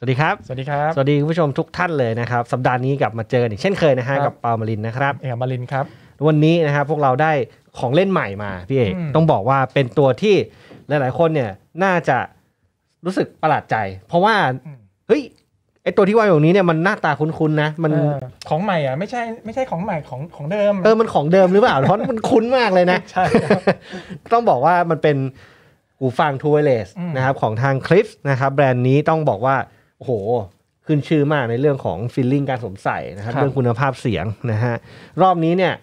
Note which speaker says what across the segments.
Speaker 1: สวัสดี
Speaker 2: ครับ สวัสดีครับ
Speaker 1: สวัสดีคุณผู้ชมทุกท่านเลยนะครับ สัปดาห์นี้กลับมาเจออีกเช่นเคยนะฮะกับปามาลินนะครับเอกมาลินครับ วันนี้นะครับพวกเราได้ของเล่นใหม่มาพี่เอกต้องบอกว่าเป็นตัวที่หลาย ๆคนเนี่ยน่าจะรู้สึกประหลาดใจ เพราะว่า เฮ้ยไอตัวที่ว่าอย่างนี้เนี่ยมันหน้าตาคุ้นๆนะ มัน
Speaker 2: ของใหม่อ่ะไม่ใช่ไม่ใช่ของใหม่ของของเดิม
Speaker 1: เออมันของเดิมหรือเปล่าเพราะมันคุ้นมากเลยนะใช่ต้องบอกว่ามันเป็นหูฟังทูเวเลสนะครับของทางคลิปนะครับ แบรนด์นี้ต้องบอกว่าโอ้โหขึ้นชื่อมากในเรื่องของฟิลลิ่งการสวมใส่นะครับเรื่องคุณภาพเสียง นะฮะ
Speaker 2: รอบนี้เนี่ย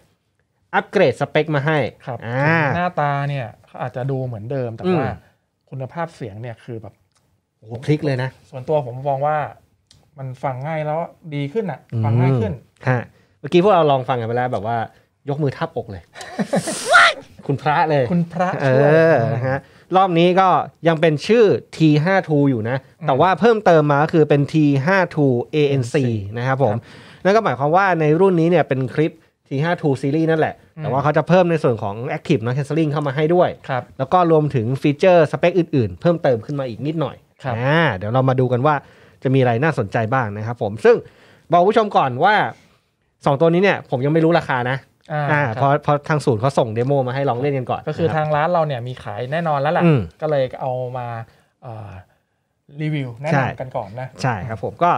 Speaker 2: อัปเกรดสเปคมาให้ครับหน้าตาเนี่ยอาจจะดูเหมือนเดิม แต่ว่า คุณภาพเสียงเนี่ยคือแบบโอ้คลิกเลยนะ ส่วนตัวผมมองว่ามันฟังง่ายแล้วดีขึ้นอ่ะ ฟังง่ายขึ้นฮะเมื่อ
Speaker 1: กี้พวกเราลองฟังกันไปแล้ว แบบว่ายกมือทับอกเลย คุณพระเลยคุ
Speaker 2: ณพระช่วยนะ
Speaker 1: ฮะรอบนี้ก็ยังเป็นชื่อ T52 อยู่นะ แต่ว่าเพิ่มเติมมาก็คือเป็น T52 ANC นะครับผม นั่นก็หมายความว่าในรุ่นนี้เนี่ยเป็นคลิป T52 Series นั่นแหละ แต่ว่าเขาจะเพิ่มในส่วนของ Active Noise Cancelling เข้ามาให้ด้วย แล้วก็รวมถึงฟีเจอร์สเปคอื่นๆ เพิ่มเติมขึ้นมาอีกนิดหน่อยอ่า เดี๋ยวเรามาดูกันว่าจะมีอะไรน่าสนใจบ้างนะครับผม ซึ่งบอกผู้ชมก่อนว่า 2 ตัวนี้เนี่ย ผมยังไม่รู้ราคานะอ่าพอพอทางศูนย์เขาส่งเดโมมาให้ลองเล่นกันก่อน ก็คือทาง
Speaker 2: ร้านเราเนี่ยมีขายแน่นอนแล้วแหละก็เลยเอามารีวิวแนะนำกันก่อนนะใช่ครับผม ก็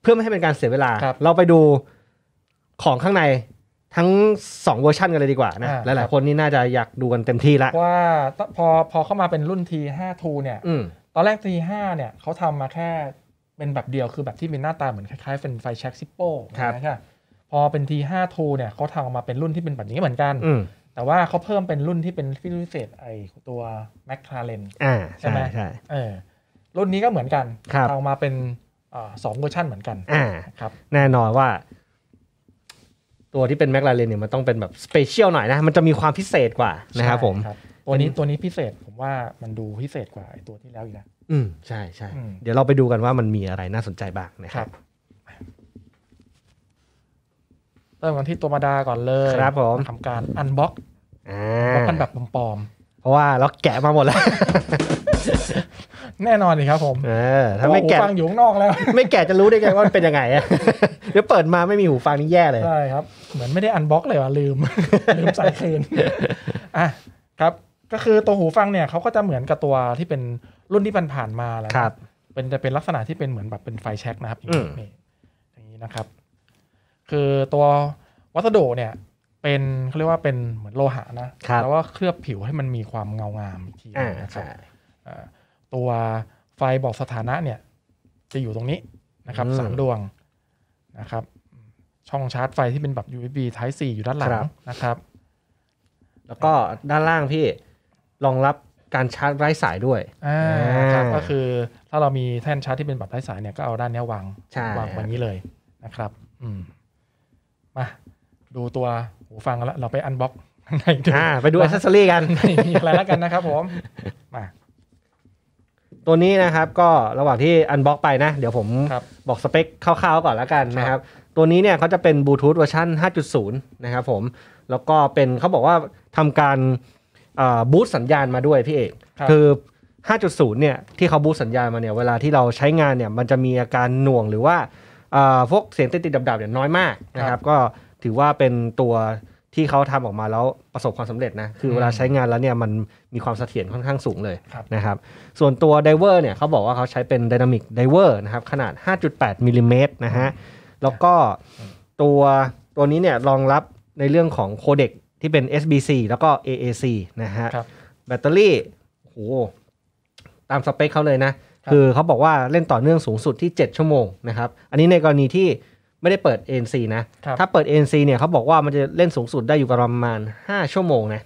Speaker 2: เพื่อไม่ให้เป็นการเสียเวลา เร
Speaker 1: าไปดูของข้างในทั้ง 2 เวอร์ชันกันเลยดีกว่านะหลาย ๆ คนนี่น่าจะอยากดูกันเต็มที่ละ
Speaker 2: ว่าพอพอเข้ามาเป็นรุ่น T5 2เนี่ยตอนแรก T5 เนี่ยเขาทำมาแค่เป็นแบบเดียวคือแบบที่มีหน้าตาเหมือนคล้ายๆเป็นไฟแช็กซิปโป้ใช่ไหมครับพอเป็น T52 เนี่ยเขาทำออกมาเป็นรุ่นที่เป็นแบบนี้เหมือนกันแต่ว่าเขาเพิ่มเป็นรุ่นที่เป็นพิเศษ ไอตัว m c ค a r e n ใช่ไหมใช่เออรุ่นนี้ก็เหมือนกันทำออกมาเป็นสองเวอร์ชันเหมือนกัน อ่า
Speaker 1: ครับ แน่นอนว่า ตัวที่เป็นแมค a r เ n นเนี่ยมันต้องเป็นแบบสเปเชียลหน่อยนะ มันจะมีความพิเศษกว่า นะครับผม
Speaker 2: ตัวนี้ตัวนี้พิเศษผมว่ามันดูพิเศษกว่าไอตัวที่แล้วอีกนะอืมใช่ใช่
Speaker 1: เดี๋ยวเราไปดูกันว่ามันมีอะไรน่าสนใจบ้างนะครับ
Speaker 2: เริ่มกันที่ตัวมาดาก่อนเลย ครับผมทำการอันบ็อกบล็อกกันแบบปลอม
Speaker 1: ๆเพราะว่าเราแกะมาหมดแล้ว แน่นอนเลยครับผมเออถ้าไม่แกะฟังอยู่ข้างนอกแล้ว ไม่แกะจะรู้ได้ไงว่าเป็นยังไงอะเดี๋ยวเปิดมาไม่มีหูฟังนี่แย่เลยใช่ค
Speaker 2: รับ เหมือนไม่ได้อันบ็อกเลยว่ะลืมลืมใส่คืนอ่ะครับ ก็คือตัวหูฟังเนี่ยเขาก็จะเหมือนกับตัวที่เป็นรุ่นที่ผ่านๆมาแล้วครับ เป็นจะเป็นลักษณะที่เป็นเหมือนแบบเป็นไฟแช็กนะครับ อย่างนี้นะครับคือตัววัสดุเนี่ยเป็นเขาเรียกว่าเป็นเหมือนโลหะนะ แล้วก็เคลือบผิวให้มันมีความเงางามทีนะครับตัวไฟบอกสถานะเนี่ย จะอยู่ตรงนี้นะครับสามดวงนะครับช่องชาร์จไฟที่เป็นแบบ USB Type C อยู่ด้านหลังนะครับ แล้วก็ด้านล่างพี่รองรับการชาร์จไร้สายด้วยครับก็คือ ถ้าเรามีแท่นชาร์จที่เป็นแบบไร้สายเนี่ยก็เอาด้านนี้วางวางแบบนี้เลยนะครับ อืมมา ดูตัวหูฟังกัแล้วเราไปอันบ็อกในไปดูอัซเซอรี่กันมีอะไรแล้วกันนะครับผมมา
Speaker 1: ตัวนี้นะครับก็ระหว่างที่อันบ็อกไปนะ เดี๋ยวผมบบอกสเปคคร่าว ๆก่อนแล้วกันนะครับ ตัวนี้เนี่ยเขาจะเป็นบลูทูธเวอร์ชัน5.0 นะครับผม แล้วก็เป็นเขาบอกว่าทำการบูตสัญญาณมาด้วยพี่เอกคือ 5.0 เนี่ย ที่เขาบูตสัญญาณมาเนี่ย เวลาที่เราใช้งานเนี่ยมันจะมีอาการหน่วงหรือว่าพวกเสียงติดติดดับๆเนี่ยน้อยมากนะครับก็ถือว่าเป็นตัวที่เขาทำออกมาแล้ว ประสบความสำเร็จนะ คือเวลาใช้งานแล้วเนี่ยมันมีความเสถียรค่อนข้างสูงเลยนะครับส่วนตัวไดเวอร์เนี่ยเขาบอกว่าเขาใช้เป็นดินามิกไดเวอร์นะครับขนาด 5.8มิลิเมตรนะฮะแล้วก็ตัวตัวนี้เนี่ยรองรับในเรื่องของโคเด็กที่เป็น SBC แล้วก็ AAC นะฮะแบตเตอรี่โหตามสเปคเขาเลยนะคือเขาบอกว่าเล่นต่อเนื่องสูงสุดที่ 7 ชั่วโมงนะครับ อันนี้ในกรณีที่ไม่ได้เปิด ANC นะถ้าเปิด ANC เนี่ยเขาบอกว่ามันจะเล่นสูงสุดได้อยู่ประมาณ 5 ชั่วโมงนะ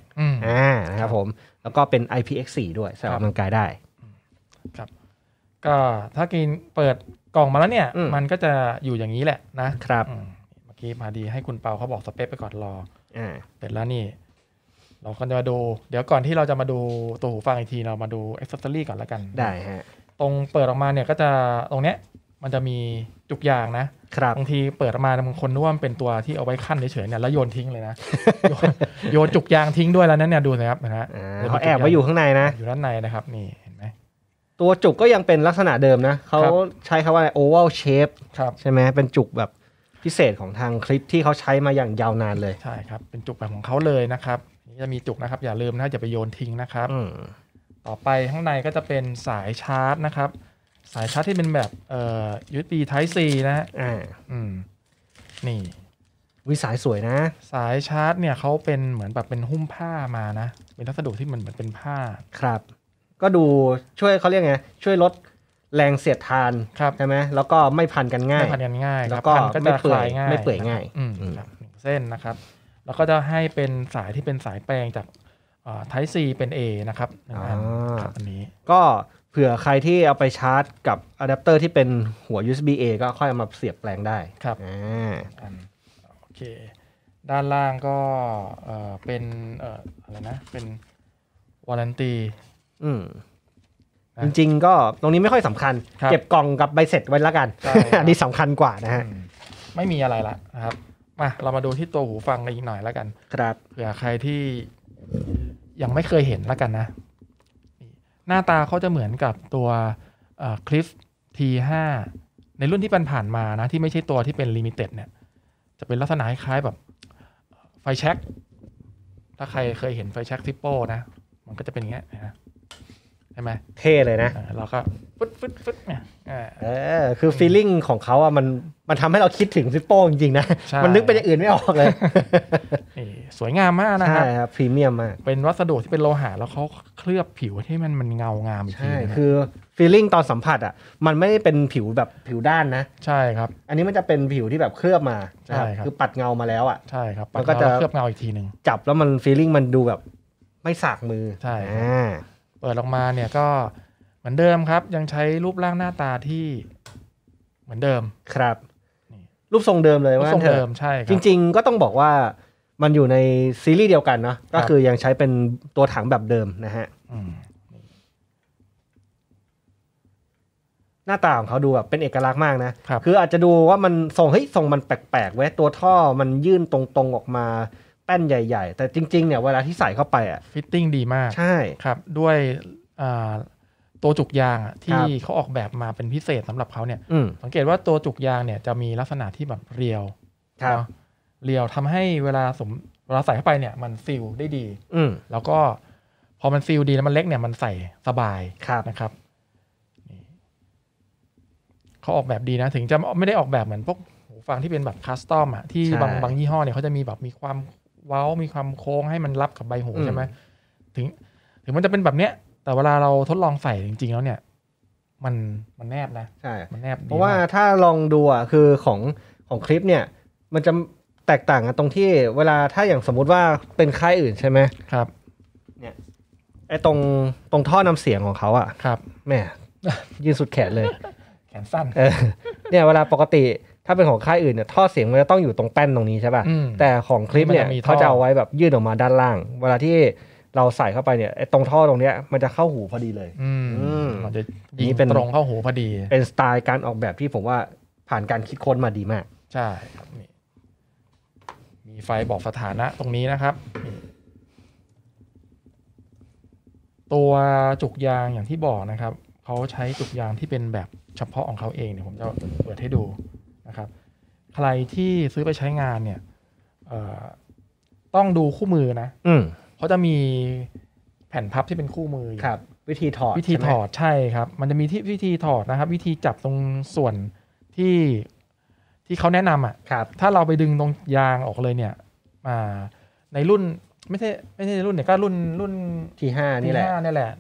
Speaker 1: อ่านะครับผมแล้
Speaker 2: วก็เป็น IPX4 ด้วยสำหรับร่างกายได้ครับ ก็ถ้ากินเปิดกล่องมาแล้วเนี่ยมันก็จะอยู่อย่างนี้แหละนะครับ เมื่อกี้มาดีให้คุณเปาเขาบอกสเปคไปก่อนรออเสร็จแล้วนี่ เราก็จะมาดู เดี๋ยวก่อนที่เราจะมาดูตัวหูฟังอีกทีเรามาดูอ็กซ์ตอรี่ก่อนแล้วกันได้ฮะตรงเปิดออกมาเนี่ยก็จะตรงเนี้ยมันจะมีจุกยางนะครับบางทีเปิดออกมาบางคนนึกว่ามันเป็นตัวที่เอาไว้ขั้นเฉยๆเนี่ยแล้วโยนทิ้งเลยนะโยนจุกยางทิ้งด้วยแล้วนั้นเนี่ยดูนะครับนะฮะเขาแอบไว้อยู่ข้างในนะ อยู่ด้านในนะครับนี่เห็นไหมตัวจุกก็ยังเป็นลักษณะเดิมนะเขา
Speaker 1: ใช้คำว่าอเว l ล์เชฟใช่ไหมเป็นจุกแบบพิเศษของทางคลิปที่เขาใช้มา
Speaker 2: อย่างยาวนานเลยใช่ครับ เป็นจุกแบบของเขาเลยนะครับนี่จะมีจุกนะครับ อย่าลืมนะอย่าไปโยนทิ้งนะครับต่อไปข้างในก็จะเป็นสายชาร์จนะครับ สายชาร์จที่เป็นแบบเอ่อ USB Type C นะฮะอ่าอืมนี่วิสายสวยนะ สายชาร์จเนี่ยเขาเป็นเหมือนแบบเป็นหุ้มผ้ามานะเป็นวัสดุที่มนเหมือนเป็นผ้าครับ ก็ดูช่วยเขาเรียกไงช่วยลดแรงเสียดทาน
Speaker 1: ครับใช่ไหมแล้วก็ไม่พันกันง่ายไม่พันกันง่ายแล้วก็กไม่เปื่อยง่ายไม่เปื่อยง่าย อืมครับหนึ
Speaker 2: ่งเส้นนะครับ แล้วก็จะให้เป็นสายที่เป็นสายแปลงจากไทป์ีเป็น A นะครับอ่อัน
Speaker 1: อันนี้ ก็เผื่อใครที่เอาไปชาร์จกับอะแดปเตอร์ที่เป็นหัว USB A ก็ค่อยเอามาเสียบแปลงได้ ครับ อ่า อัน
Speaker 2: โอเค ด้านล่างก็เอ่อเป็นเอ่ออะไรนะ เป็นวอรันตี
Speaker 1: อืมจริงๆ ก็ตรงนี้ไม่ค่อยสำคัญคเก็บกล่องกับใบเสร็จไว้ละกัน อันนี้สำคัญกว่านะฮะ
Speaker 2: ไม่มีอะไรละนะครับมาเรามาดูที่ตัวหูฟังกันอีกหน่อยแล้วกัน ครับ เผื่อใครที่ยังไม่เคยเห็นแล้วกันนะ หน้าตาเขาจะเหมือนกับตัวคลิฟทีห้าในรุ่นที่ผ่านมานะ ที่ไม่ใช่ตัวที่เป็นลิมิเต็ดเนี่ย จะเป็นลักษณะคล้ายแบบ ไฟแช็กถ้าใครเคยเห็นไฟแช็กทิปโป้นะ มันก็จะเป็นอย่างเงี้ยนะช่ไหมเท่เลยนะเราก็ ฟึดฟึดฟึดเนี่ยเ
Speaker 1: ออคือฟีลลิ่งของเขาอ่ะมันมันทำให้เราคิดถึงซิปโป้จริงๆนะ มันนึกเป็นอย่าง
Speaker 2: อื่นไม่ออกเลย สวยงามมากนะครับใช่ครับพรีเมียมมากเป็นวัสดุที่เป็นโลหะ แล้วเขาเคลือบผิวให้มันมันเงางามอีกทีใช่คือฟีลลิ่งตอนสัมผัสอ่ะมันไม่ได้เป็น
Speaker 1: ผิวแบบผิวด้านนะ ใช่ครับ อันนี้มันจะเป็นผิวที่แบบเคลือบมาใช่ครับคือปัดเงามาแล้ว
Speaker 2: อ่ะใช่ครับมันก็จะเคลือบเงาอีกทีหนึ่งจับแล้วมันฟีลลิ่งมันดูแบบ ไม่สากมือใช่อ่าเปิดออกมาเนี่ยก็เหมือนเดิมครับ ยังใช้รูปร่างหน้าตาที่เหมือนเดิมครับรูปทรงเดิมเลยว่าทรงเดิมใช่ จริงๆก็
Speaker 1: ต้องบอกว่ามันอยู่ในซีรีส์เดียวกันเนาะก็คือยังใช้เป็นตัวถังแบบเดิม นะฮะหน้าตาของเขาดูแบบเป็นเอกลักษณ์มากนะคคืออาจจะดูว่ามันทรงเฮ้ยทรงมันแปลกๆเว้ยตัวท่อ มันยื่นตรงๆออกมาแป้นใหญ่ ๆ แต่จริง ๆ เนี่ยเวลาที่ใส่เข้าไปอ่
Speaker 2: ะฟิตติ้งดีมาก ใช่ครับ ด้วยตัวจุกยางที่เขาออกแบบมาเป็นพิเศษสำหรับเขาเนี่ยสังเกตว่าตัวจุกยางเนี่ยจะมีลักษณะที่แบบเรียวเรียวทำให้เวลาสมเวลาใส่เข้าไปเนี่ย มันซิลได้ดี อืแล้วก็พอมันซิลดีแล้วมันเล็กเนี่ยมันใส่สบายนะครับเขาออกแบบดีนะ ถึงจะไม่ได้ออกแบบเหมือน พวกหูฟังที่เป็นแบบคัสตอมอ่ะที่บางบางยี่ห้อเนี่ยเขาจะมีแบบมีความเว้ามีความโค้งให้มันรับกับใบหูใช่ไหมถึง ถึงมันจะเป็นแบบเนี้ย แต่เวลาเราทดลองใส่จริง ๆ แล้วเนี่ย มันมันแนบนะใช่มันแนบเพราะว่า
Speaker 1: ถ้าลองดูอ่ะคือของของคลิปเนี่ย มันจะแตกต่างกันตรงที่เวลาถ้าอย่างสมมุติว่าเป็นค่ายอื่นใช่ไหมครับเนี่ยไอ้ตรงตรงท่อนำเสียงของเขาอ่ะครับแม่ยืนสุดแขนเลย แขนสั้นเนี่ยเวลาปกติถ้าเป็นของค่ายอื่นเนี่ยท่อเสียงมันจะต้องอยู่ตรงแป้นตรงนี้ใช่ป่ะ แต่ของคลิปเนี่ยเขาจะเอาไว้แบบยื่นออกมาด้านล่าง เวลาที่เราใส่เข้าไปเนี่ยตรงท่อตรงเนี้ยมันจะเข้าหูพอดีเลยมันจะยิงเป็นตรงเข้าหูพอดี เป็นสไตล์การออกแบบที่ผมว่าผ่านการคิดค้นมาดีมาก ใช่
Speaker 2: มีไฟบอกสถานะตรงนี้นะครับ ตัวจุกยางอย่างที่บอกนะครับเขาใช้จุกยางที่เป็นแบบเฉพาะของเขาเองเนี่ยผมจะเปิดให้ดูนะครับใครที่ซื้อไปใช้งานเนี่ยต้องดูคู่มือนะอืเขาจะมีแผ่นพับที่เป็นคู่มือครับ วิธีถอดวิธีถอดใช่ครับ มันจะมีที่วิธีถอดนะครับ วิธีจับตรงส่วนที่ที่เขาแนะนำอ่ะครับถ้าเราไปดึงตรงยางออกเลยเนี่ยมาในรุ่น ไม่ใช่ไม่ใช่ในรุ่นเนี่ยก็รุ่นรุ่นที่ห้านี่แหละนี่แหละ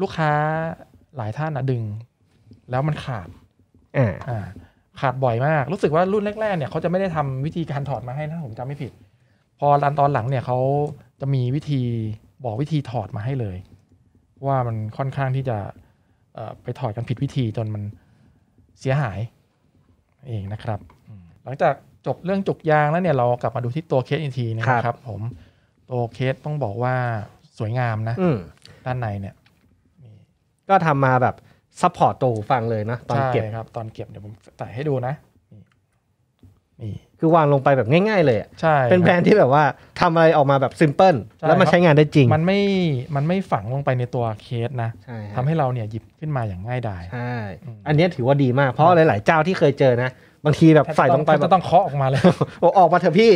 Speaker 2: ลูกค้าหลายท่านอ่ะดึงแล้วมันขาดอ่าขาดบ่อยมาก รู้สึกว่ารุ่นแรก ๆ เนี่ยเขาจะไม่ได้ทำวิธีการถอดมาให้นะผมจำไม่ผิด พอรันตอนหลังเนี่ยเขาจะมีวิธีบอกวิธีถอดมาให้เลย ว่ามันค่อนข้างที่จะไปถอดกันผิดวิธีจนมันเสียหาย เองนะครับ หลังจากจบเรื่องจุกยางแล้วเนี่ยเรากลับมาดูที่ตัวเคสอีกทีนะครับ ผม ตัวเคสต้องบอกว่าสวยงามนะด้านในเนี่ย ก็ทำมาแบบซัพพอร์ตตัวหูฟังเลยนะ ตอนเก็บครับ ตอนเก็บ เดี๋ยวผมใส่ให้ดูนะนี่
Speaker 1: คือวางลงไปแบบง่ายๆเลยอ่ะ
Speaker 2: ใช่เป็นแบรนด์ที่แบบว่า
Speaker 1: ทำอะไรออกมาแบบซิมเพิลแล้วมาใช้งานได้จริงมัน
Speaker 2: ไม่มันไม่ฝังลงไปในตัวเคสนะ ทำให้เราเนี่ยหยิบขึ้นมาอย่างง่ายดายใช่อันนี้ถือว่าดีมาก เพราะหลายๆเจ้าที่เคยเจอนะ บางทีแบบใส่ลงไปแบต้องเคาะออกมาเลยโอ้ออกมาเถอะพี่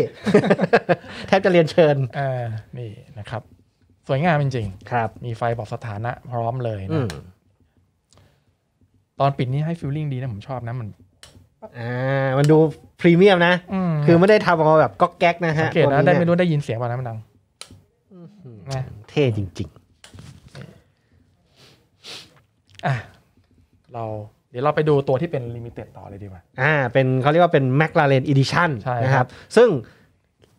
Speaker 2: แทบจะเรียนเชิญอ่านี่นะครับ สวยงามจริงๆครับ มีไฟบอกสถานะพร้อมเลยนะตอนปิดนี่ให้ฟิลลิ่งดีนะ ผมชอบนะ มัน อ่ามันดูพรีเมียมนะ คือไม่ได้ทำออกมาแบบก๊อกแก๊กนะฮะโอเคนะได้ไม่รู้ได้ยินเสียงป่ะนะมันดังนะเท่จริงๆอ่ะเราเดี๋ยวเราไปดูตัวที่เป็นลิมิเต็ดต่อเลยดีกว่า
Speaker 1: อ่าเป็นเขาเรียกว่าเป็นแ m ลาเรนอีดิชั่นนะครับ ซึ่ง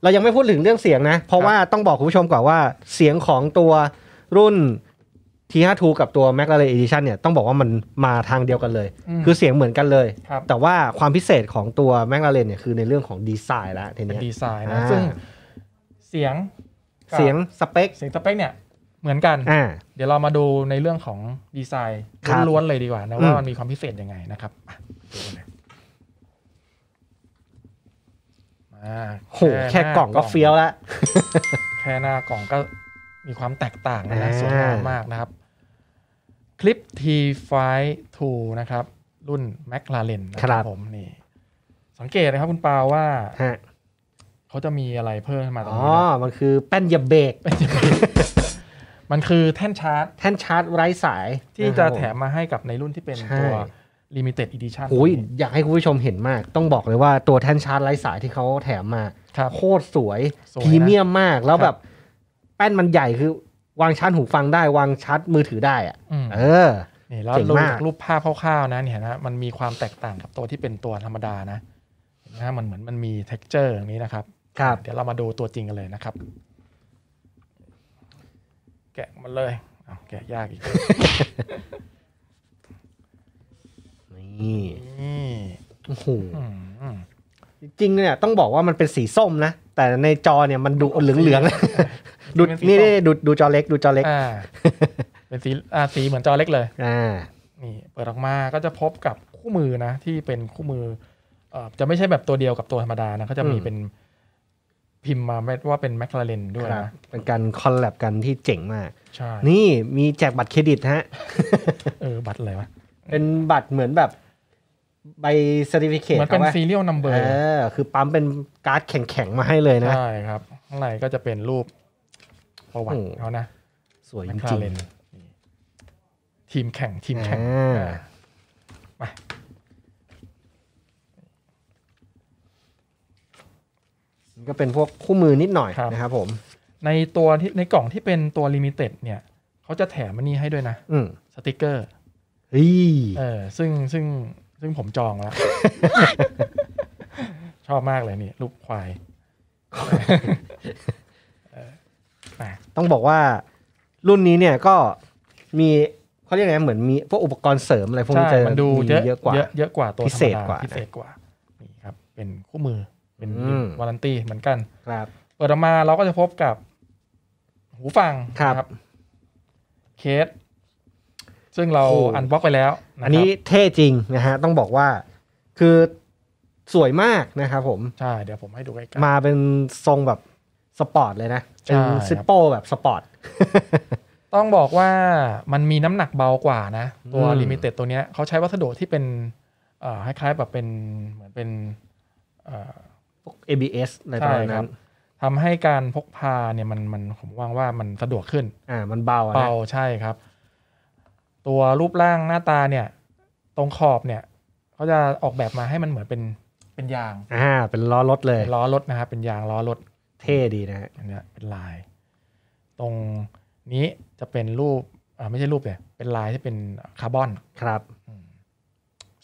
Speaker 1: เรายังไม่พูดถึงเรื่องเสียงนะ เพราะว่าต้องบอกคุณผู้ชมก่อนว่าเสียงของตัวรุ่น T52 กับตัว McLaren Edition เนี่ยต้องบอกว่ามันมาทางเดียวกันเลย คือเสียงเหมือนกันเลย แต่ว่าความพิเศษของตัว McLaren เนี่ยคือในเรื่องของดีไซน์ละทีนี้ดีไซ
Speaker 2: น์นะซึ่ง เสียงเสียงสเปคเสียงสเปคเนี่ยเหมือนกันเดี๋ยวเรามาดูในเรื่องของดีไซน์ล้วนๆเลยดีกว่านะว่ามันมีความพิเศษยังไงนะครับโหแค่กล่องก็เฟี้ยวแล้วแค่หน้ากล่องก็มีความแตกต่างนะนสวยงามมากนะครับ คลิป T52 นะครับ รุ่น McLaren นะครับผมนี่สังเกตนะครับคุณปาว่าเขาจะมีอะไรเพิ่มมาตรงนี้ อ๋อ มันคือแป้นยับเบรกมันคือแท่นชาร์จแท่นชาร์จไร้สายที่จะแถมมาให้กับในรุ่นที่เป็นตัว Limited
Speaker 1: Edition โอ้ยอยากให้คุณผู้ชมเห็นมาก ต้องบอกเลยว่าตัวแท่นชาร์จไร้สายที่เขาแถมมาโคตรสวยพรีเมียมมากแล้วแบบแป้นมันใหญ่คือ วางชาร์จหูฟังได้ วางชาร์จมือถือได้อะเออนี่แล้วดู
Speaker 2: รูปภาพคร่าวๆนะ เนี่ยนะมันมีความแตกต่างกับตัวที่เป็นตัวธรรมดานะนะมันเหมือนมันมี t e x t อร์อย่างนี้นะครับ ครับ เดี๋ยวเรามาดูตัวจริงกันเลยนะครับ แกะมันเลยเอาแกะยากอีก
Speaker 1: นี่นี่โอ้โหจริงเนี่ยต้องบอกว่ามันเป็นสีส้มนะ แต่ในจอเนี่ยมันดูเหลืองๆดูนี่ดูดูจอเล็กดูจอเล็ก
Speaker 2: เป็นสีอ่าสีเหมือนจอเล็กเลย อ่า นี่เปิดออกมาก็จะพบกับคู่มือนะ ที่เป็นคู่มือเอ่อ จะไม่ใช่แบบตัวเดียวกับตัวธรรมดานะ ก็จะมีเป็นพิมพ์มาว่าเป็นแมคลาเรนด้วยนะ
Speaker 1: เป็นการคอลแลบกันที่เจ๋งมากใช่นี่มีแจกบัตรเครดิตฮะเออบัตรอะไรวะ เป็นบัตรเหมือนแบบใบเซอร์ติฟิเคตมันเป็นซีเรียลนัมเบอร์คือปั๊มเป็นการ์ดแข็งๆมาให้เลยนะ ใช่ครับ
Speaker 2: ข้างในก็จะเป็นรูปประวัติเขานะ สวยจริงทีมแข่งทีมแข่งมา
Speaker 1: ก็เป็นพวกคู่มือนิดหน่อยนะครับผม
Speaker 2: ในตัวที่ในกล่องที่เป็นตัวลิมิเต็ดเนี่ย เขาจะแถมมันนี้ให้ด้วยนะ สติกเกอร์เออ ซึ่งซึ่งซึ่งผมจองแล้ว ชอบมากเลยนี่ลูกควาย ต้องบอกว่ารุ่นนี้เนี่ย
Speaker 1: ก็มีเขาเรียกไงเหมือนมี พวกอุปกรณ์เสริมอะไร พวกนี้จะมันดูเยอะกว่า เยอะกว่าตัวพิเศษกว่าพิเศษ
Speaker 2: กว่านี่ครับเป็นคู่มือเป็นวารันตี เหมือนกัน ครับเปิดออกมาเราก็จะพบกับ หูฟังครับ เคสซึ่งเราอันบล็อกไปแล้ว อันนี้
Speaker 1: เท่จริงนะฮะต้องบอกว่าคือสวยมากนะครับผม ใช่เดี๋ยวผมให้ดูใกล้ๆมาเป็นทรงแบบสปอร์ตเลยนะเป็นซิปโ
Speaker 2: ปแบบ สปอร์ต ต้องบอกว่ามันมีน้ำหนักเบากว่านะ ตัวลิมิเต็ดตัวเนี้ยเขาใช้วัสดุที่เป็นคล้ายๆแบบเป็นเหมือนเป็นพวก ABS อะไรประมาณนั้นทำให้การพกพาเนี่ย มันมันผมว่างว่ามันสะดวกขึ้นอ่ามันเบาเบาใช่ครับตัวรูปร่างหน้าตาเนี่ย ตรงขอบเนี่ยเขาจะออกแบบมาให้มันเหมือนเป็นเป็นยางอ่าเป็นล้อรถเลยล้อรถนะครับเป็นยางล้อรถเท่ดีนะอันนี้เป็นลาย ตรงนี้จะเป็นรูปอ่าไม่ใช่รูปเลยเป็นลายที่เป็นคาร์บอนครับ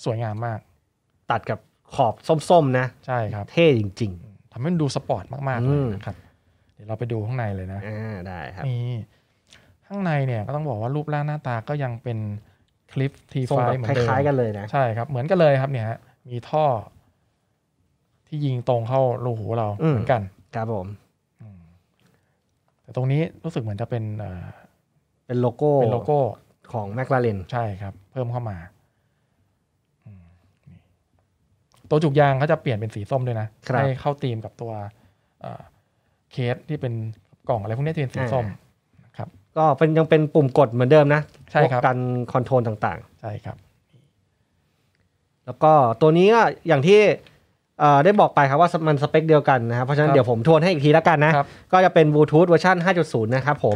Speaker 2: สวยงามมาก ตัดกับขอบส้ม ๆนะใช่ครับ เท่จริง ๆทำให้มันดูสปอร์ตมากๆเลยนะครับ เดี๋ยวเราไปดูข้างในเลยนะอ่าได้ครับนี่ข้างในเนี่ยก็ต้องบอกว่ารูปร่างหน้าตาก็ยังเป็นคลิปทีไฟเหมือนเดิมคล้ายๆกันเลยนะใช่ครับเหมือนกันเลยครับ เนี่ยมีท่อที่ยิงตรงเข้ารูหูเราเหมือนกัน ครับผมแต่ตรงนี้รู้สึกเหมือนจะเป็นเป็นโลโก้เป็นโลโก้ของแมคลาเรนใช่ครับเพิ่มเข้ามาตัวจุกยางเขาจะเปลี่ยนเป็นสีส้มด้วยนะให้เข้าธีมกับตัวเคสที่เป็นกล่องอะไรพวกนี้จะเป็นสีส้ม
Speaker 1: ก็เป็นยังเป็นปุ่มกดเหมือนเดิมนะใช่ครับกันคอนโทรลต่างๆใช่ครับแล้วก็ตัวนี้ก็อย่างที่ได้บอกไปครับว่ามันสเปคเดียวกันนะครับเพราะฉะนั้นเดี๋ยวผมทวนให้อีกทีแล้วกันนะ ก็จะเป็นบลูทูธเวอร์ชัน5.0 นะครับผม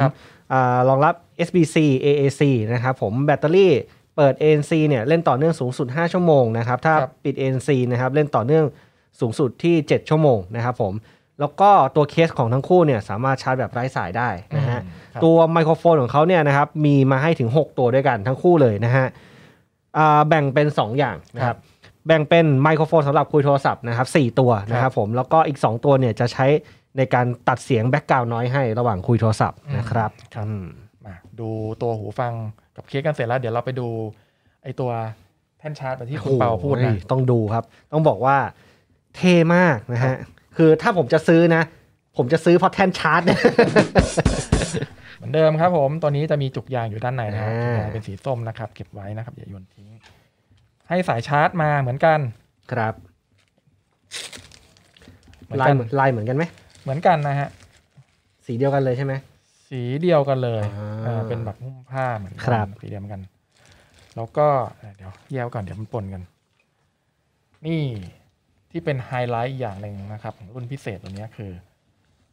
Speaker 1: รองรับ SBC AAC นะครับผมแบตเตอรี่เปิด ANC เนี่ยเล่นต่อเนื่องสูงสุด 5 ชั่วโมงนะครับ ถ้าปิด ANC นะครับเล่นต่อเนื่องสูงสุดที่ 7 ชั่วโมงนะครับผมแล้วก็ตัวเคสของทั้งคู่เนี่ยสามารถชาร์จแบบไร้สายได้นะฮะตัวไมโครโฟนของเขาเนี่ยนะครับมีมาให้ถึง 6 ตัวด้วยกันทั้งคู่เลยนะฮะแบ่งเป็น 2 อย่างนะครับแบ่งเป็นไมโครโฟนสำหรับคุยโทรศัพท์นะครับ4ตัวนะครับผมแล้วก็อีก 2 ตัวเนี่ยจะใช้ในการตัดเสียงแบ็กกราวน์น้อยให้ระหว่างคุยโทรศัพท์นะครับครับ
Speaker 2: ดูตัวหูฟังกับเคสกันเสร็จแล้ว เดี๋ยวเราไปดูไอตัวแท่นชาร์จที่คุณเปาพูดนะ
Speaker 1: ต้องดูครับ ต้องบอกว่าเท่มากนะฮะคือถ้าผมจะซื้อน
Speaker 2: ะ ผมจะซื้อเพราะแท่นชาร์จเนี่ยอนเดิมครับผมตัวนี้จะมีจุกยางอยู่ด้านในนะครับยางเป็นสีส้มนะครับ เก็บไว้นะครับ อย่าโยนทิ้ง ให้สายชาร์จมาเหมือนกัน ครับลายลายเหมือนกันไหม เหมือนกันนะฮะ สีเดียวกันเลยใช่ไหม สีเดียวกันเลย เป็นแบบหุ้มผ้าเหมือนกัน สีเดียวกัน แล้วก็เดี๋ยวแยกก่อนเดี๋ยวมันปนกัน นี่ที่เป็นไฮไลท์อย่างหนึ่งนะครับของรุ่นพิเศษตัวนี้คือ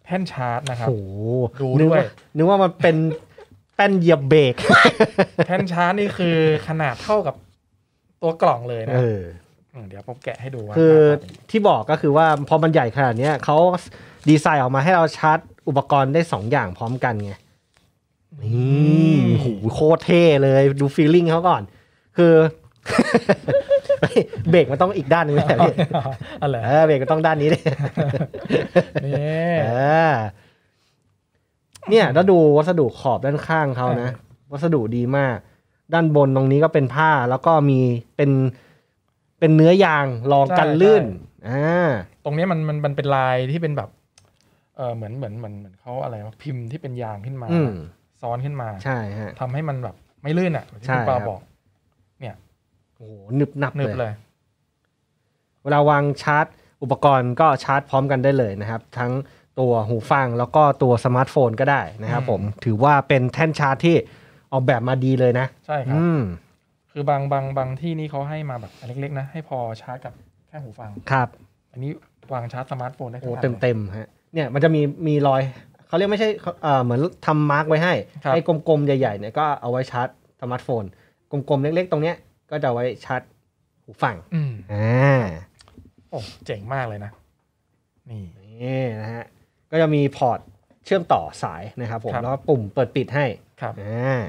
Speaker 2: แท่นชาร์จนะครับโอ้ดูด้วย นึกว่ามันเป็นแป้นเหยียบเบรกแท่นชาร์จนี่คือขนาดเท่ากับตัวกล่องเลยนะเดี๋ยวผมแกะให้ดูว่า คือ
Speaker 1: ที่บอกก็คือว่าพอมันใหญ่ขนาดนี้เขาดีไซน์ออกมาให้เราชาร์จอุปกรณ์ได้สองอย่างพร้อมกันไง
Speaker 2: นี่โห
Speaker 1: โคตรเท่เลย ดูฟีลลิ่งเขาก่อน คือเบรกมันต้องอีกด้านนึงเลยพี่อะไรเบรกมันต้องด้านนี้เลยเนี่ย แล้วดูวัสดุขอบด้านข้างเขานะ วัสดุดีมาก ด้านบนตรงนี้ก็เป็นผ้าแล้วก็มีเป็นเป็นเนื้อยางรองกันลื่นอ่า
Speaker 2: ตรงนี้มันมันมันเป็นลายที่เป็นแบบเออเหมือนเหมือนเหมือนเหมือนเขาอะไร พิมพ์ที่เป็นยางขึ้นมา ซ้อนขึ้นมา ใช่ฮะทำให้มันแบบไม่ลื่นอ่ะที่คุณปาบอกอ้โหนึบหนับเลย
Speaker 1: เวลาวางชาร์จ อุปกรณ์ก็ชาร์จพร้อมกันได้เลยนะครับ ทั้งตัวหูฟังแล้วก็ตัวสมาร์ทโฟนก็ได้นะครับผมถือว่าเป็นแท่นชาร์จที่ออกแบบมาดีเลยนะ
Speaker 2: ใช่ครับคือบางบางบางที่นี่เขาให้มาแบบเล็กๆ นะ ให้พอชาร์จกับแค่หูฟังครับ อันนี้วางชาร์จสมาร์ทโฟนได้โอ้เต็มเต็
Speaker 1: มฮะเนี่ยมันจะมีมีรอยเขาเรียกไม่ใช่เอ่อเหมือนทำมาร์กไว้ให้ให้กลมๆใหญ่ๆเนี่ยก็เอาไว้ชาร์จสมาร์ทโฟน กลมๆเล็กๆ ตรงเนี้ยก็จะไว้ชาร์จหูฟัง
Speaker 2: อืมอ่า
Speaker 1: โอ้เจ๋งมากเลยน
Speaker 2: ะนี่น
Speaker 1: ี่นะฮะก็จะมีพอร์ตเชื่อมต่อสายนะครับผมบแล้วปุ่มเปิดปิดให้ครับอ่า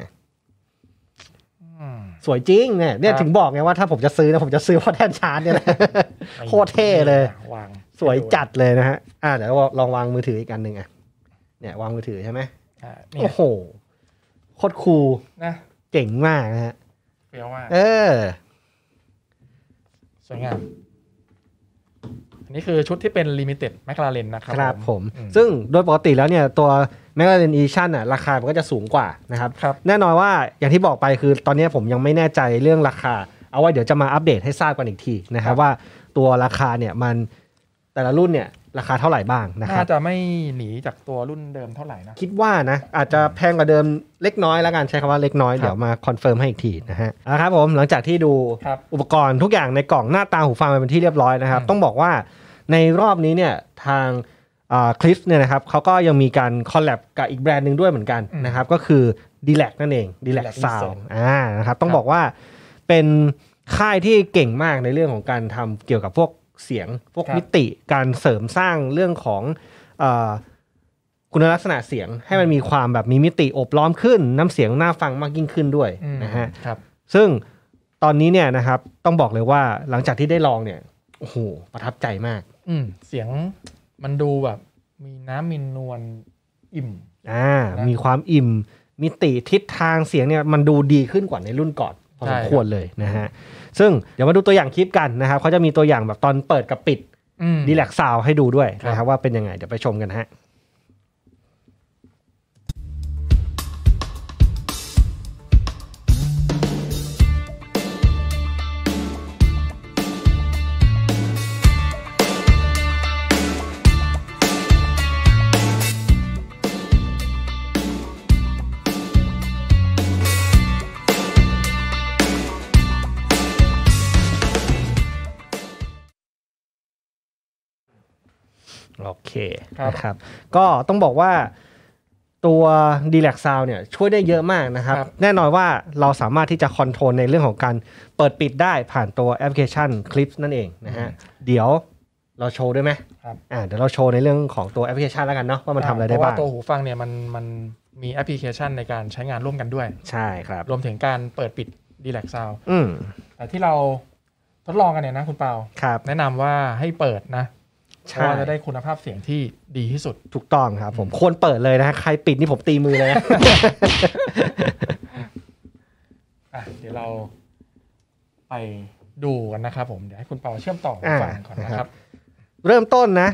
Speaker 1: สวยจริงเนี่ยเนี่ยถึงบอกไงว่า ถ้าผมจะซื้อนะผมจะซื้อเพราะแท่นชาร์จเนี่ยแหละโคตรเท่เลยวางสวยจัดเลยนะฮะอ่าเดี๋ยวลองวางมือถืออีกอันหนึ่งอ่ะ เนี่ยวางมือถือใช่ไหมโอ้โหโคตรคูลนะเจ๋งมากนะฮะี้ยวมากเออ
Speaker 2: สวยงาม อันนี้คือชุดที่เป็นลิมิเต็ดแมคลาเรนนะครับ ครับผ
Speaker 1: ม ซึ่งโดยปกติแล้วเนี่ยตัวแมคลาเรนอีชั่นอ่ะราคามันก็จะสูงกว่านะครับครับ แน่นอนว่าอย่างที่บอกไปคือตอนนี้ผมยังไม่แน่ใจเรื่องราคา เอาไว้เดี๋ยวจะมาอัปเดตให้ทราบกันอีกที นะครับว่าตัวราคาเนี่ยมันแต่ละรุ่นเนี่ยราคาเท่าไหร่บ้างนะครับน่าจ
Speaker 2: ะไม่หนีจากตัวรุ่นเดิมเท่าไหร่น
Speaker 1: ะคิดว่านะอาจจะแพงกว่าเดิมเล็กน้อย แล้วกันใช้คำว่าเล็กน้อย เดี๋ยวมาคอนเฟิร์มให้อีกทีนะฮะนะครับผม หลังจากที่ดูอุปกรณ์ทุกอย่างในกล่องหน้าตาหูฟังไปเป็นที่เรียบร้อยนะครับต้องบอกว่าในรอบนี้เนี่ยทางคลิปเนี่ยนะครับเขาก็ยังมีการคอลแลบกับอีกแบรนด์หนึ่งด้วยเหมือนกันนะครับก็คือดีแลกนั่นเองดีแลกซาวอ่านะครับต้องบอกว่าเป็นค่ายที่เก่งมากในเรื่องของการทำเกี่ยวกับพวกเสียง พวกมิติการเสริมสร้างเรื่องของคุณลักษณะเสียงให้มันมีความแบบมีมิติอบล้อมขึ้นน้ำเสียงน่าฟังมากยิ่งขึ้นด้วยนะฮะซึ่งตอนนี้เนี่ยนะครับต้องบอกเลยว่าหลังจากที่ได้ลองเนี่ยโอ้โหประทับใจมาก
Speaker 2: อืเสียงมันดูแบบมีน้ำมีนวลอิ่ม
Speaker 1: อ่ามีความอิ่ม
Speaker 2: มิติทิศทา
Speaker 1: งเสียงเนี่ยมันดูดีขึ้นกว่าในรุ่นก่อนอสมควรเลยนะฮะ ซึ่งเดี๋ยวมาดูตัวอย่างคลิปกันนะครับ เขาจะมีตัวอย่างแบบตอนเปิดกับปิดดีแลกซาวให้ดูด้วยนะครับว่าเป็นยังไง เดี๋ยวไปชมกันฮะโอเคนะครับ ก็ต้องบอกว่าตัว d ีแลกซาวเนี่ย ช่วยได้เยอะมากนะครับ แน่นอนว่าเราสามารถที่จะคอนโทรลในเรื่องของการเปิดปิดได้ผ่านตัวแอปพลิเคชัน c l i p นั่นเองนะฮะเดี๋ยวเราโชว์ด้วยไหมครับอ่าเดี๋ยวเราโชว์ในเรื่องของตัวแอปพ
Speaker 2: ลิเคชันแล้วกันเนาะว่ามันทำอะไรได้บ้างเพราะว่าตัวหูฟังเนี่ยมันมันมีแอปพลิเคชันในการใช้งานร่วมกันด้วยใช่ครับ รวมถึงการเปิดปิดดีแลกซาวแต่ที่เราทดลองกันเนี่ยนะคุณเปาครับแนะนำว่าให้เปิดนะาะจะได้คุณภาพเสียงที่ดีที่สุดถูกต้องค
Speaker 1: รับผม ควรเปิดเลยนะ ใครปิดนี่ผมตีมือ
Speaker 2: เลยนะะเดี๋ยวเราไปดูกันนะครับผม เดี๋ยวให้คุณเปาเชื่อมต่อฟังก่อนนะครั
Speaker 1: บ เริ่มต้นนะ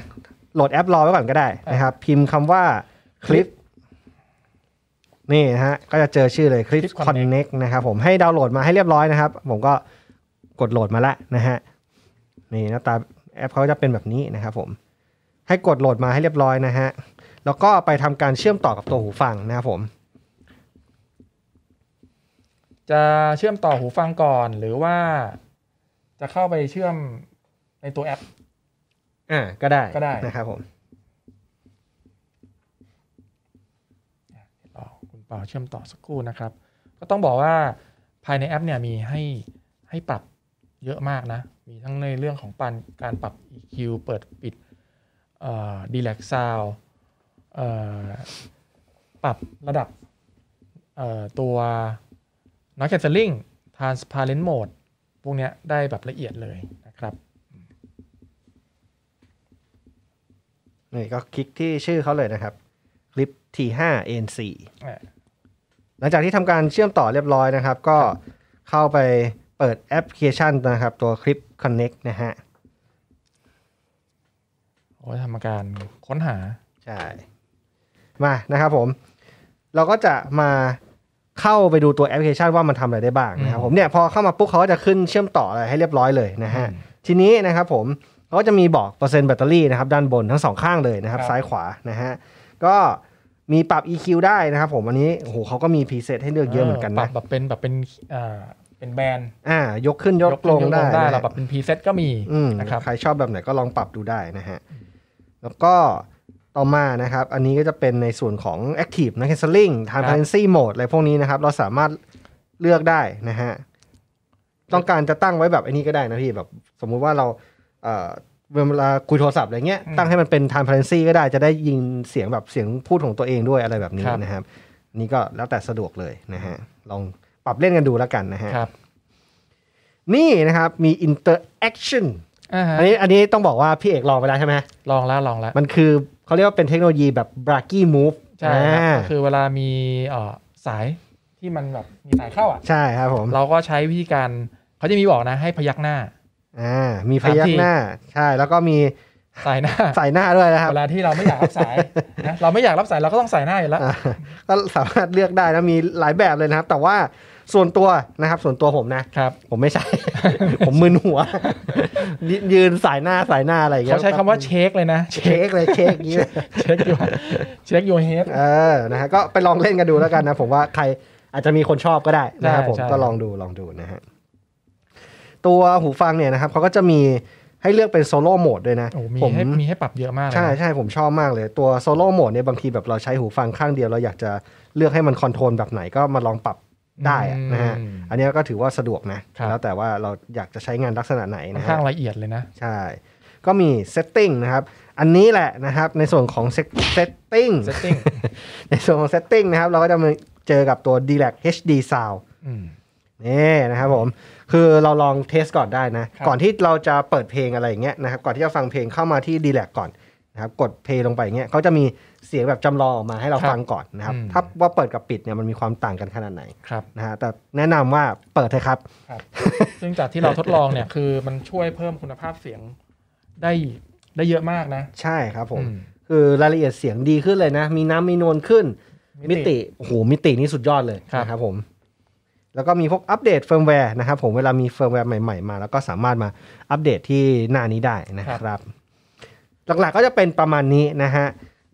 Speaker 1: โหลดแอปรอไว้ก่อนก็ได้นะครับพิมพ์คำว่าคลิป นี่นะฮะก็จะเจอชื่อเลยคลิปคอนเน็กนะครับผมให้ดาวน์โหลดมาให้เรียบร้อยนะครับผมก็กดโหลดมาแล้วนะฮะนี่หน้าตาแอปเขาจะเป็นแบบนี้นะครับผม ให้กดโหลดมาให้เรียบร้อยนะฮะ แล้วก็ไปทำการเชื่อมต่อกับตัวหูฟังนะครับผม
Speaker 2: จะเชื่อมต่อหูฟังก่อนหรือว่า จะเข้าไปเชื่อมในตัวแอปอ่าก็ได้ก็ได้นะครับผมอคุณเปาเชื่อมต่อสักครู่นะครับ ก็ต้องบอกว่าภายในแอปเนี่ยมีให้ให้ปรับเยอะมากนะ มีทั้งในเรื่องของปันการปรับ EQ เปิดปิดดีแลกซาวปรับระดับตัวน o อ s แค a ซิลลิ i n g Transparent m o พวกนี้ได้แบบละเอียดเลยนะครับ
Speaker 1: นี่ก็คลิกที่ชื่อเขาเลยนะครับ คลิป T5 N4 หลังจากที่ทำการเชื่อมต่อเรียบร้อยนะครับ ก็เข้าไปเปิดแอปพลิเคชันนะครับ ตัวคลิป Connect นะฮะ
Speaker 2: โอ้ยทำการค้นหา
Speaker 1: ใช่ มานะครับผม เราก็จะมาเข้าไปดูตัวแอปพลิเคชันว่ามันทำอะไรได้บ้างนะครับผมเนี่ยพอเข้ามาปุ๊บเขาก็จะขึ้นเชื่อมต่ออะไรให้เรียบร้อยเลยนะฮะทีนี้นะครับผมเขาก็จะมีบอกเปอร์เซ็นต์แบตเตอรี่นะครับ ด้านบนทั้งสองข้างเลยนะครับซ้ายขวานะฮะก็มีปรับ EQ ได้นะครับผม อันนี้โอ้โหเขาก็มีพรีเซตให้เลือกเยอะเหมือนกันนะปร
Speaker 2: ับแบบเป็นแบบเป็นอ่าเป็นแบรนด์อ
Speaker 1: ่ายกขึ้นยกลงได้ได้เราปรับเป็นพรีเซ็ตก็มีนะครับใครชอบแบบไหนก็ลองปรับดูได้นะฮะ แล้วก็ต่อมานะครับ อันนี้ก็จะเป็นในส่วนของ Active นะ Canceling Transparency Mode อะไรพวกนี้นะครับ เราสามารถเลือกได้นะฮะ ต้องการจะตั้งไว้แบบไอ้นี้ก็ได้นะพี่แบบ สมมุติว่าเราเวลาคุยโทรศัพท์อะไรเงี้ย ตั้งให้มันเป็น Transparency ก็ได้ จะได้ยินเสียงแบบเสียงพูดของตัวเองด้วยอะไรแบบนี้นะครับนี่ก็แล้วแต่สะดวกเลยนะฮะลองปรับเล่นกันดูแล้วกันนะฮะ ครับ นี่นะครับมีอินเตอร์แอคชั่นอันนี้อันนี้ต้องบอกว่าพี่เอกลองไปแล้วใช่ไหมลองแล้วลองแล้ว มันคือเขาเรียกว่าเป็นเทคโนโลยีแบบ b r a k y move ใช่ครก็คือ
Speaker 2: เวลามีสายที่มันแบบมีสายเข้าอ่ะ ใช่ครับผม เราก็ใช้วิธีการเขาจะมีบอกนะให้พยักหน้า อ่า
Speaker 1: มีพยักหน้า ใช่ แล้วก็มีสายหน้าสายหน้าด้วยนะครับ เวลา
Speaker 2: ที่เราไม่อยากรับสาย
Speaker 1: นะเราไม่อยากรับส
Speaker 2: ายเราก็ต้องสายหน้า
Speaker 1: อยู่แล้ว ก็สามารถเลือกได้นะมีหลายแบบเลยนะครับแต่ว่าส่วนตัวนะครับ ส่วนตัวผมนะครับผมไม่ใช่ ผมมึนหัว ยืนสายหน้าสายหน้าอะไรอย่างเงี้ยเขาใช้คำว่าเช
Speaker 2: ็คเลยนะ เช็คเลยเช็คนี้เช็คยู
Speaker 1: เช็คยูเฮดเออนะฮะก็ไปลองเล่นกันดูแล้วกันนะ ผมว่าใครอาจจะมีคนชอบก็ได้ นะครับผมก็ลองดูลองดูนะฮะตัวหูฟังเนี่ยนะครับเขาก็จะมีให้เลือกเป็นโซโล่โหมดด้วยนะ ผมม
Speaker 2: ีให้ปรับเยอะมากใช่ใ
Speaker 1: ช่ผมชอบมากเลยตัวโซโล่โหมดเนี่ยบางทีแบบเราใช้หูฟังข้างเดียว เราอยากจะเลือกให้มันคอนโทรลแบบไหน ก็มาลองปรับได้นะฮะอันนี้ก็ถือว่าสะดวกนะแล้วแต่ว่าเราอยากจะใช้งานลักษณะไหนนะฮะข้างละเอียดเลยนะ ใช่ก็มี setting นะครับอันนี้แหละนะครับในส่วนของ setting s e t ในส่วนของ setting นะครับเราก็จะมาเจอกับตัว d l a c HD Sound นี่นะครับผมคือเราลองเทสก่อนได้นะ ก่อนที่เราจะเปิดเพลงอะไรอย่างเงี้ยนะครับก่อนที่จะฟังเพลงเข้ามาที่ d l a c ก่อนนะครับกดเพลงลงไปอย่างเงี้ยเขาจะมีเสียงแบบจำลองออกมาให้เราฟังก่อนนะครับ ถ้าว่าเปิดกับปิดเนี่ยมันมีความต่างกันขนาดไหนครับนะฮะแต่แนะนำว่าเปิดเถอะครับ ซึ่งจากที่เราทดลองเนี่ยคือมัน
Speaker 2: ช่วยเพิ่มคุณภาพเสียงได้ได้เยอะมากนะ ใช่ครับผม
Speaker 1: คือรายละเอียดเสียงดีขึ้นเลยนะ มีน้ำมีนวลขึ้น มิติโอ้โหมิตินี่สุดยอดเลยนะครับผม แล้วก็มีพวกอัปเดตเฟิร์มแวร์นะครับผมเวลามีเฟิร์มแวร์ใหม่ๆมาแล้วก็สามารถมาอัปเดตที่หน้านี้ได้นะครับ หลักๆก็จะเป็นประมาณนี้นะฮะ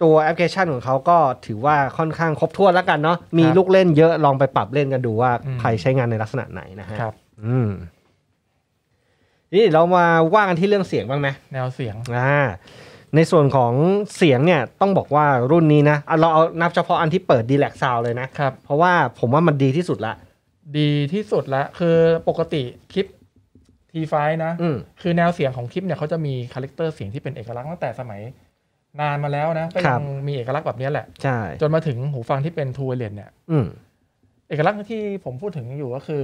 Speaker 1: ตัวแอปพลิเคชันของเขาก็ถือว่าค่อนข้างครบถ้วนแล้วกันเนาะมีลูกเล่นเยอะลองไปปรับเล่นกันดูว่าใครใช้งานในลักษณะไหนนะฮะครับ อืมนี่เรามาว่ากันที่เรื่องเสียงบ้างไหมแนวเสียงอ่าในส่วนของเสียงเนี่ยต้องบอกว่ารุ่นนี้นะเราเอานับเฉพาะอันที่เปิดดีแลกซาวเลยนะครับเพราะว่าผมว่ามันดีที่
Speaker 2: สุดละดีที่สุดละคือปกติคลิปทีไฟนะคือแนวเสียงของคลิปเนี่ยเขาจะมีคาแรคเตอร์เสียงที่เป็นเอกลักษณ์ตั้งแต่สมัยนานมาแล้วนะก็ยังมีเอกลักษณ์แบบนี้แหละใช่จนมาถึงหูฟังที่เป็นทูเอเลนเนี่ยเอกลักษณ์ที่ผมพูดถึงอยู่ก็คือ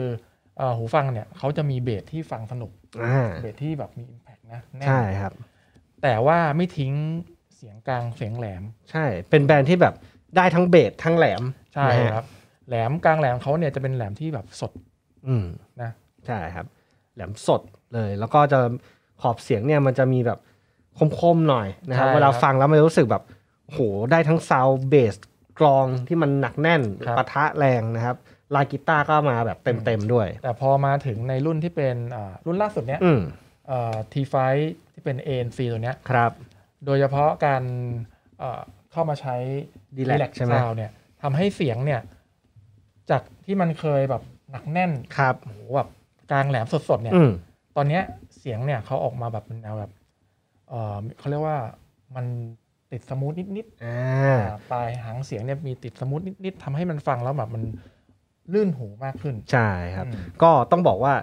Speaker 2: หูฟังเนี่ยเขาจะมีเบสที่ฟังสนุกเบสที่แบบมีอิมแพกนะใช่ครับ แต่ว่าไม่ทิ้งเสียงกลางเสียงแหลม ใช่ เป็นแบรนด์ที่แบบได้ทั้งเบสทั้งแหลม ใช่ครับ แหลมกลางแหลมเขา
Speaker 1: เนี่ยจะเป็นแหลมที่แบบสด อืมนะ ใช่ครับ แหลมสดเลย แล้วก็จะขอบเสียงเนี่ยมันจะมีแบบคมๆ หน่อย นะครับ เวลาฟังแล้วมันรู้สึกแบบโหได้ทั้งซาวเบสกรองที่มันหนักแน่นปะทะแรงนะครับลาย
Speaker 2: กีตาร์ก็มาแบบเต็ม ๆ ด้วย แต่พอมาถึงในรุ่นที่เป็นรุ่นล่าสุดเนี้ยทีไฟที่เป็น a อ c ตัวเนี้ยครับโดยเฉพาะการเข้ามาใช้ดีแลกซ์ซาวเนี่ยทำให้เสียงเนี่ย จากที่มันเคยแบบหนักแน่นครับโหแบบกลางแหลมสดๆเนี่ยตอนเนี้ยเสียงเนี่ยเขาออกมาแบบแนวแบบเขาเรียกว่ามันติดสมูทนิดๆปลายหางเสียงเนี่ยมีติดสมูทนิด ๆทำให้มันฟังแล้วแบบมันลื่นหูมากขึ้น
Speaker 1: ใช่ครับ ก็ต้องบอกว่า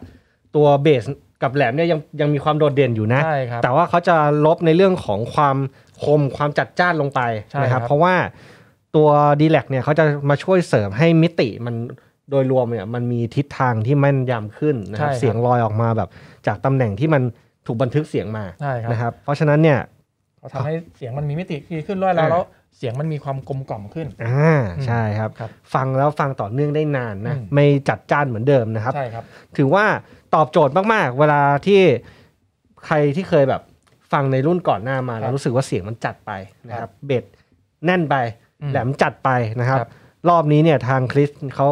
Speaker 1: ตัวเบสกับแหลมเนี่ยยังยังมีความโดดเด่นอยู่นะใช่ครับแต่ว่าเขาจะลบในเรื่องของความคมความจัดจ้านลงไปนะครับเพราะว่าตัวดีแลกเนี่ยเขาจะมาช่วยเสริมให้มิติมันโดยรวมเนี่ยมันมีทิศทางที่แม่นยำขึ้นนะครับเสียงลอยออกมาแบบ จากตำแหน่งที่มันถูกบันทึกเสียงมาใช่ครับนะครับ เพราะฉะนั้นเนี่ย
Speaker 2: เขาทำให้เสียงมันมีมิติดีขึ้นด้วยแล้วแล้วเสียงมันมีความกลมกล่อมขึ้นอ่าใช่
Speaker 1: ครับ ฟังแล้วฟังต่อเนื่องได้นานนะไม่จัดจ้านเหมือนเดิมนะครับใช่ครับ ถือว่าตอบโจทย์มากๆ เวลาที่ใครที่เคยแบบฟังในรุ่นก่อนหน้ามา แล้วรู้สึกว่าเสียงมันจัดไปนะครับ เบ็ดแน่นไปแหลมจัดไปนะครับ รอบนี้เนี่ยทางคริสเขา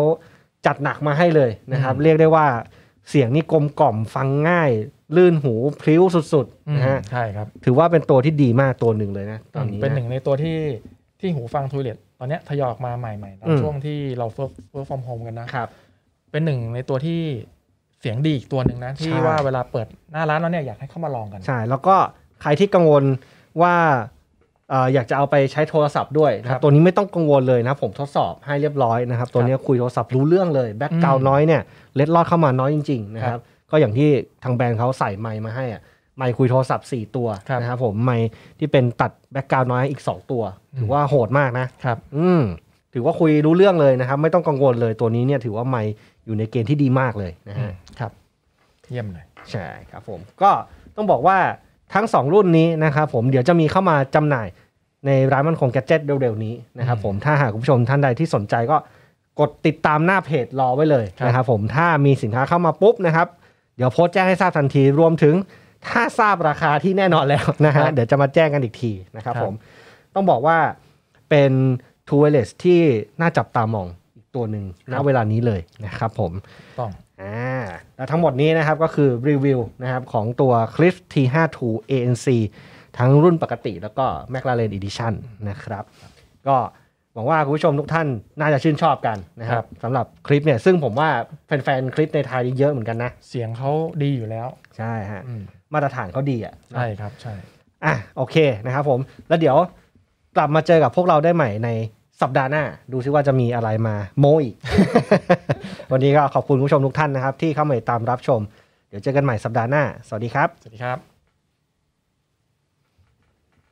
Speaker 1: จัดหนักมาให้เลยนะครับ เรียกได้ว่าเสียงนี่กลมกล่อมฟังง่ายลื่นหูพลิ้วสุดๆนะฮะใช่ครับถือว่าเป็นตัวที่ดีมากตัวหนึ่งเลยนะตอนนี้เป็นหนึ่
Speaker 2: งในตัวที่ที่หูฟังทูเลตตอนนี้ทยอยออกมาใหม่ๆในช่วงที่เราเฟิร์ฟฟอร์มโฮมกันนะครับ เป็นหนึ่งในตัวที่เสียงดีอีกตัวหนึ่งนะที่ว่าเวลาเปิดหน้าร้านแล้วเนี่ยอยากให้เข้ามาลองกัน
Speaker 1: ใช่แล้วก็ใครที่กังวลว่าอยากจะเอาไปใช้โทรศัพท์ด้วยครับตัวนี้ไม่ต้องกังวลเลยนะผมทดสอบให้เรียบร้อยนะครับตัวนี้คุยโทรศัพท์รู้เรื่องเลยแบ็กกราวน้อยเนี่ยเล็ดลอดเข้ามาน้อยจริง ๆ นะครับก็อย่างที่ทางแบรนด์เขาใส่ไมค์มาให้อ่ะไมค์คุยโทรศัพท์4 ตัวนะครับผมไมค์ที่เป็นตัดแบ็กกราวน์น้อยอีก 2 ตัว ถือว่าโหดมากนะ ครับ อืมถือว่าคุยรู้เรื่องเลยนะครับ ไม่ต้องกังวลเลยตัวนี้เนี่ย ถือว่าไมค์อยู่ในเกณฑ์ที่ดีมากเลยนะฮะครับเยี่ยมเลยใช่ครับผมก็ต้องบอกว่าทั้ง 2 รุ่นนี้นะครับ ผมเดี๋ยวจะมีเข้ามาจำหน่ายในร้านมันคงแกจเจ็ตเร็วๆนี้นะครับ ผมถ้าหากคุณผู้ชมท่านใดที่สนใจก็ กดติดตามหน้าเพจรอไว้เลยนะครับผมถ้ามีสินค้าเข้ามาปุ๊บนะครับเดี๋ยวโพสแจ้งให้ทราบทันที รวมถึงถ้าทราบราคาที่แน่นอนแล้วนะฮะเดี๋ยวจะมาแจ้งกันอีกทีนะครับผม ต้องบอกว่าเป็นทูเวลลสที่น่าจับตามองอีกตัวหนึ่งณเวลานี้เลยนะครับผมต้องอ่าแล้วทั้งหมดนี้นะครับก็คือรีวิวนะครับของตัว c l i f T52 ANC ทั้งรุ่นปกติแล้วก็ McLaren Edition นะครับ ก็วังว่าคุณผู้ชมทุกท่านน่าจะชื่นชอบกันนะครับสำหรับคลิปเนี่ยซึ่งผมว่าแฟนๆ คลิปในไทยเยอะเหมือนกันนะ เสียงเขาดีอยู่แล้วใช่ฮะมาตรฐานเขาดีอ่ะใช่ครับใช่อ่ะโอเคนะครับผมแล้วเดี๋ยวกลับมาเจอกับพวกเราได้ใหม่ในสัปดาห์หน้า ดูซิว่าจะมีอะไรมาโมอีกวันนี้ก็ขอบคุณผู้ชมทุกท่านนะครับ ที่เข้ามาติดตามรับชม เดี๋ยวเจอกันใหม่สัปดาห์หน้าสวัสดีครับส
Speaker 2: วัสดีครับ